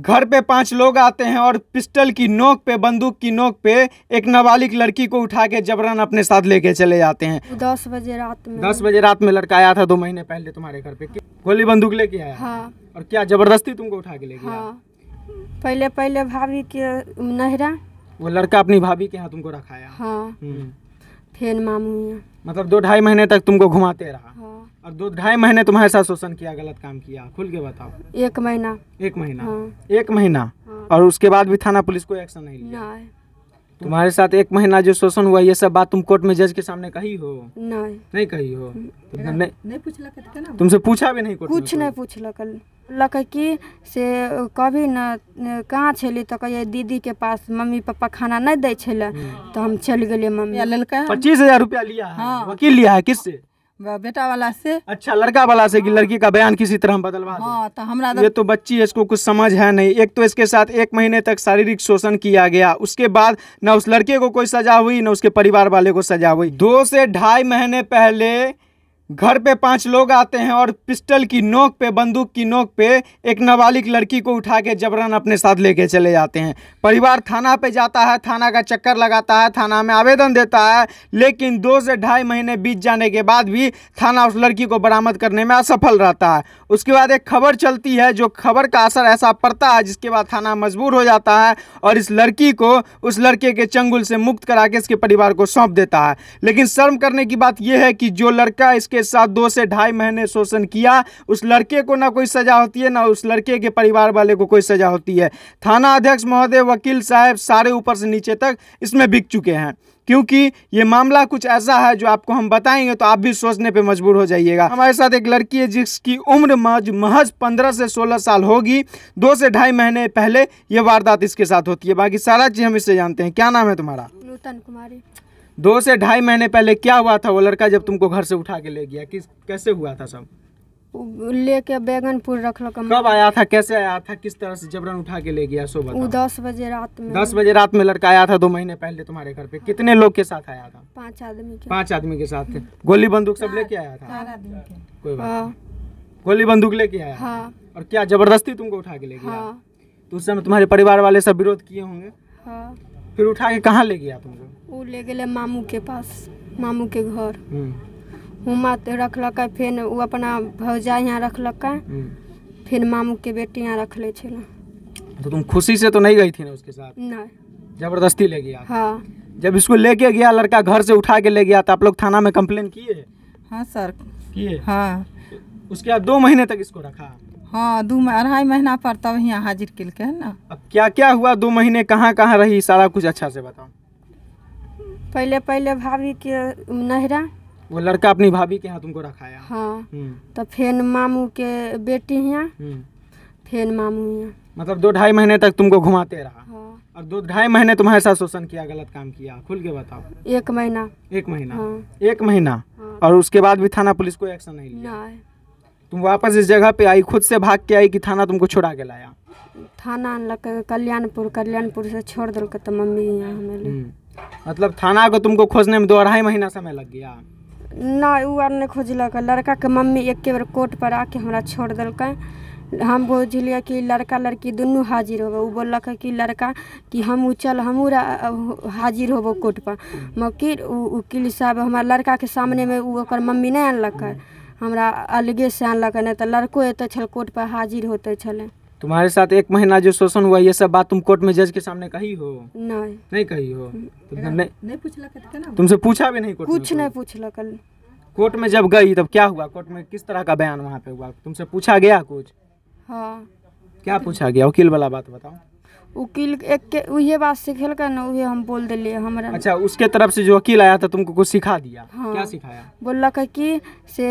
घर पे पांच लोग आते हैं और पिस्टल की नोक पे बंदूक की नोक पे एक नाबालिग लड़की को उठा के जबरन अपने साथ लेके चले जाते हैं दस बजे रात में दस बजे रात में लड़का आया था दो महीने पहले तुम्हारे घर पे गोली बंदूक लेके आया हाँ। और क्या जबरदस्ती तुमको उठा के लेके हाँ। पहले पहले भाभी के नहरा वो लड़का अपनी भाभी के यहाँ तुमको रखाया हाँ हम्म। फिर मामू मतलब दो ढाई महीने तक तुमको घुमाते रहा हाँ। और दो ढाई महीने तुम्हारे साथ शोषण किया गलत काम किया खुल के बताओ एक महीना एक महीना हाँ। एक महीना हाँ। और उसके बाद भी थाना पुलिस को एक्शन नहीं लिया तो तुम्हारे साथ एक महीना जो शोषण हुआ ये सब बात तुम कोर्ट में जज के सामने कही हो नहीं नहीं कही हो तो नहीं, पूछला तुमसे पूछा भी नहीं कुछ तो? नहीं पूछल लक कि से कभी न कहाँ चली तो कहे दीदी के पास मम्मी पापा खाना नहीं दे हम्म। तो हम चल गए मम्मी पच्चीस हजार रुपया लिया हाँ वकील लिया है किससे बेटा वाला से अच्छा लड़का वाला से कि लड़की का बयान किसी तरह बदलवा हाँ, तो हमरा तो- ये तो बच्ची है इसको कुछ समझ है नहीं एक तो इसके साथ एक महीने तक शारीरिक शोषण किया गया उसके बाद न उस लड़के को कोई सजा हुई न उसके परिवार वाले को सजा हुई दो से ढाई महीने पहले घर पे पांच लोग आते हैं और पिस्टल की नोक पे बंदूक की नोक पे एक नाबालिग लड़की को उठा के जबरन अपने साथ लेके चले जाते हैं परिवार थाना पे जाता है थाना का चक्कर लगाता है थाना में आवेदन देता है लेकिन दो से ढाई महीने बीत जाने के बाद भी थाना उस लड़की को बरामद करने में असफल रहता है उसके बाद एक खबर चलती है जो खबर का असर ऐसा पड़ता है जिसके बाद थाना मजबूर हो जाता है और इस लड़की को उस लड़के के चंगुल से मुक्त करा के इसके परिवार को सौंप देता है लेकिन शर्म करने की बात यह है कि जो लड़का इसके के साथ दो से ढाई महीने शोषण किया उस लड़के को ना कोई सजा होती है ना उस लड़के के परिवार वाले को कोई सजा होती है थाना अध्यक्ष महोदय वकील साहब सारे ऊपर से नीचे तक इसमें बिक चुके हैं क्योंकि ये मामला कुछ ऐसा है जो आपको हम बताएंगे तो आप भी सोचने पे मजबूर हो जाइएगा हमारे साथ एक लड़की है जिसकी उम्र महज महज पंद्रह से सोलह साल होगी दो से ढाई महीने पहले ये वारदात इसके साथ होती है बाकी सारा चीज़ हम इससे जानते हैं क्या नाम है तुम्हारा नूतन कुमारी दो से ढाई महीने पहले क्या हुआ था वो लड़का जब तुमको घर से उठा के ले गया किस कैसे हुआ था सब लेके बैगनपुर रख लो कब आया था कैसे आया था किस तरह से जबरन उठा के ले गया सुबह दस बजे रात में दस बजे रात में लड़का आया था दो महीने पहले तुम्हारे घर पे कितने लोग के साथ आया था पांच आदमी के पांच आदमी के साथ थे गोली बंदूक सब लेके आया था कोई बात हाँ। गोली बंदूक लेके आया हाँ। और क्या जबरदस्ती तुमको उठा के ले गया हाँ। तो उस समय तुम्हारे परिवार वाले सब विरोध किए होंगे फिर उठा के कहाँ ले गया तुम वो ले गए मामू के पास मामू के घर हुआ रखलक फिर वो अपना भौजा यहाँ रखलक हम्म। फिर मामू के बेटी यहाँ रख ले तो तुम खुशी से तो नहीं गई थी ना उसके साथ नहीं जबरदस्ती ले गया हाँ जब इसको लेके गया लड़का घर से उठा के ले गया तो आप लोग थाना में कम्प्लेन किए हाँ सर किए हाँ उसके बाद दो महीने तक इसको रखा हाँ दो अढ़ाई महीना पर तब यहाँ हाजिर किल के है ना अब क्या क्या हुआ दो महीने कहाँ कहाँ रही सारा कुछ अच्छा से बताओ पहले पहले भाभी के नहरा वो लड़का अपनी भाभी के यहाँ तुमको रखाया हाँ हम्म। तो फिर मामू के बेटी यहाँ हम्म। फिर मामू यहाँ मतलब दो ढाई महीने तक तुमको घुमाते रहा हाँ। और दो ढाई महीने तुम्हारे साथ शोषण किया गलत काम किया खुल के बताओ एक महीना एक महीना हाँ। एक महीना हाँ। और उसके बाद भी थाना पुलिस को एक्शन नहीं लिया तुम वापस इस जगह पे आई खुद से भाग के आई कि थाना तुमको छोड़ा के लाया थाना कल्याणपुर कल्याणपुर से छोड़ दिल तो मम्मी यहाँ हमें हम्म। मतलब थाना को तुमको खोजने में दो अढ़ाई महीना समय लग गया ना वो आर नहीं खोजलक लड़का के मम्मी एक बार कोर्ट पर आके हमारा छोड़ दिलक हम बुझलिए कि लड़का लड़की दोनों हाजिर होबो वो बोलक कि लड़का कि हम चल हम हाजिर होबो कोर्ट पर मगर वकील साहब हमारे लड़का के सामने में वो मम्मी नहीं आनलक हमरा अलगे से अनलक नहीं तो लड़को अत कोर्ट पर हाजिर होते छे तुम्हारे साथ एक महीना जो शोषण हुआ ये सब बात तुम कोर्ट में जज के सामने कही हो नहीं नहीं कही हो नहीं, तो नहीं पूछला तुमसे पूछा भी नहीं कोर्ट कुछ नहीं पूछला कल कोर्ट में जब गई तब क्या हुआ कोर्ट में किस तरह का बयान वहाँ पे हुआ तुमसे पूछा गया कुछ हाँ क्या पूछा गया वकील वाला बात बताओ वकील एक वही बात सीखल कर ना वही हम बोल दिले हमरा अच्छा उसके तरफ से जो वकील आया था तुमको कुछ सिखा दिया हाँ, क्या सिखाया बोला कि से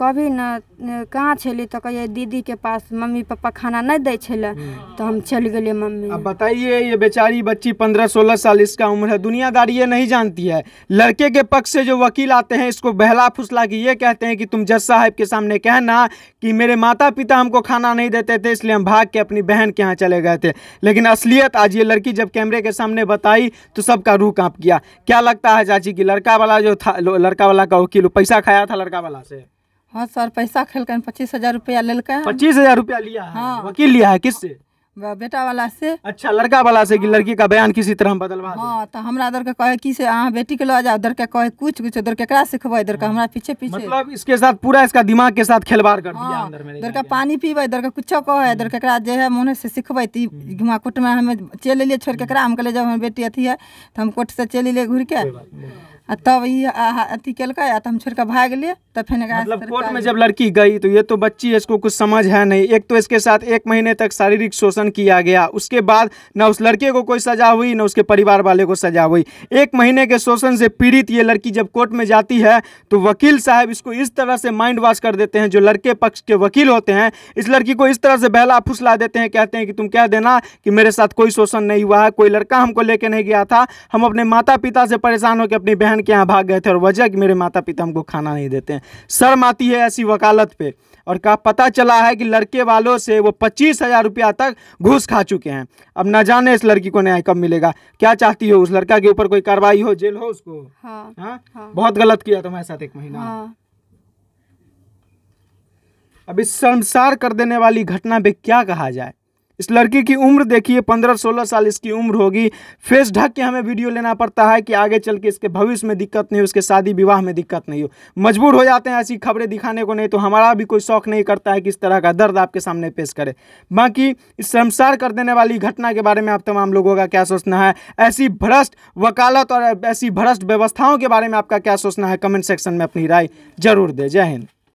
कभी न कहाँ चली तो कहिए दीदी के पास मम्मी पापा खाना नहीं दे छले तो हम चल गए मम्मी अब बताइए ये बेचारी बच्ची पंद्रह सोलह साल इसका उम्र है दुनियादारी ये नहीं जानती है लड़के के पक्ष से जो वकील आते हैं इसको बहला फुसला के ये कहते हैं कि तुम जज साहब के सामने कहना कि मेरे माता पिता हमको खाना नहीं देते थे इसलिए हम भाग के अपनी बहन के यहाँ चले गए थे लेकिन असलियत आज ये लड़की जब कैमरे के सामने बताई तो सबका रूह कांप गया क्या लगता है चाची की लड़का वाला जो था लड़का वाला का वकील पैसा खाया था लड़का वाला से हाँ सर पैसा खेल पच्चीस हजार रुपया लेकर पच्चीस हजार रुपया लिया है हाँ। वकील लिया है किससे बेटा वाला से अच्छा लड़का वाला से कि लड़की का बयान किसी तरह बदलवा हाँ तो हमारा इधर के कहे की से आ बेटी के लो जाओ उधर के कहे कुछ कुछ इधर केकरा सिखबे इधर का हाँ। हमारा पीछे पीछे मतलब इसके साथ पूरा इसका दिमाग के साथ खिलवाड़ कर दिया हाँ, अंदर में इधर का पानी पीबे इधर का कुछ कहे इधर हम्म। केकरा जे है मुँह से सिखबे ती हम्म। घुमा कोट में हमें चले लिए छोड़ केकरा हम्म। हम कहले जब हम बेटी अथी है तो हम कोट से चले लिए घूर के तब ये अथी कल तो हम छोड़ के भाग लिए तो फिर मतलब कोर्ट में जब लड़की गई तो ये तो बच्ची है इसको कुछ समझ है नहीं एक तो इसके साथ एक महीने तक शारीरिक शोषण किया गया उसके बाद ना उस लड़के को कोई सजा हुई ना उसके परिवार वाले को सजा हुई एक महीने के शोषण से पीड़ित ये लड़की जब कोर्ट में जाती है तो वकील साहब इसको इस तरह से माइंड वॉश कर देते हैं जो लड़के पक्ष के वकील होते हैं इस लड़की को इस तरह से बहला फुसला देते हैं कहते हैं कि तुम कह देना कि मेरे साथ कोई शोषण नहीं हुआ है कोई लड़का हमको लेके नहीं गया था हम अपने माता पिता से परेशान होकर अपनी बहन बहन के यहाँ भाग गए थे और वजह कि मेरे माता पिता हमको खाना नहीं देते हैं शर्म आती है ऐसी वकालत पे और कहा पता चला है कि लड़के वालों से वो पच्चीस हज़ार रुपया तक घूस खा चुके हैं अब ना जाने इस लड़की को न्याय कब मिलेगा क्या चाहती हो उस लड़का के ऊपर कोई कार्रवाई हो जेल हो उसको हाँ, हाँ? हाँ। बहुत गलत किया तुम्हारे साथ एक महीना हाँ। अब इस संसार कर देने वाली घटना पे क्या कहा जाए इस लड़की की उम्र देखिए पंद्रह सोलह साल इसकी उम्र होगी फेस ढक के हमें वीडियो लेना पड़ता है कि आगे चल के इसके भविष्य में दिक्कत नहीं हो उसके शादी विवाह में दिक्कत नहीं हो मजबूर हो जाते हैं ऐसी खबरें दिखाने को नहीं तो हमारा भी कोई शौक नहीं करता है कि इस तरह का दर्द आपके सामने पेश करे बाकी संसार शर्मसार कर देने वाली घटना के बारे में आप तमाम लोगों का क्या सोचना है ऐसी भ्रष्ट वकालत और ऐसी भ्रष्ट व्यवस्थाओं के बारे में आपका क्या सोचना है कमेंट सेक्शन में अपनी राय जरूर दे जय हिंद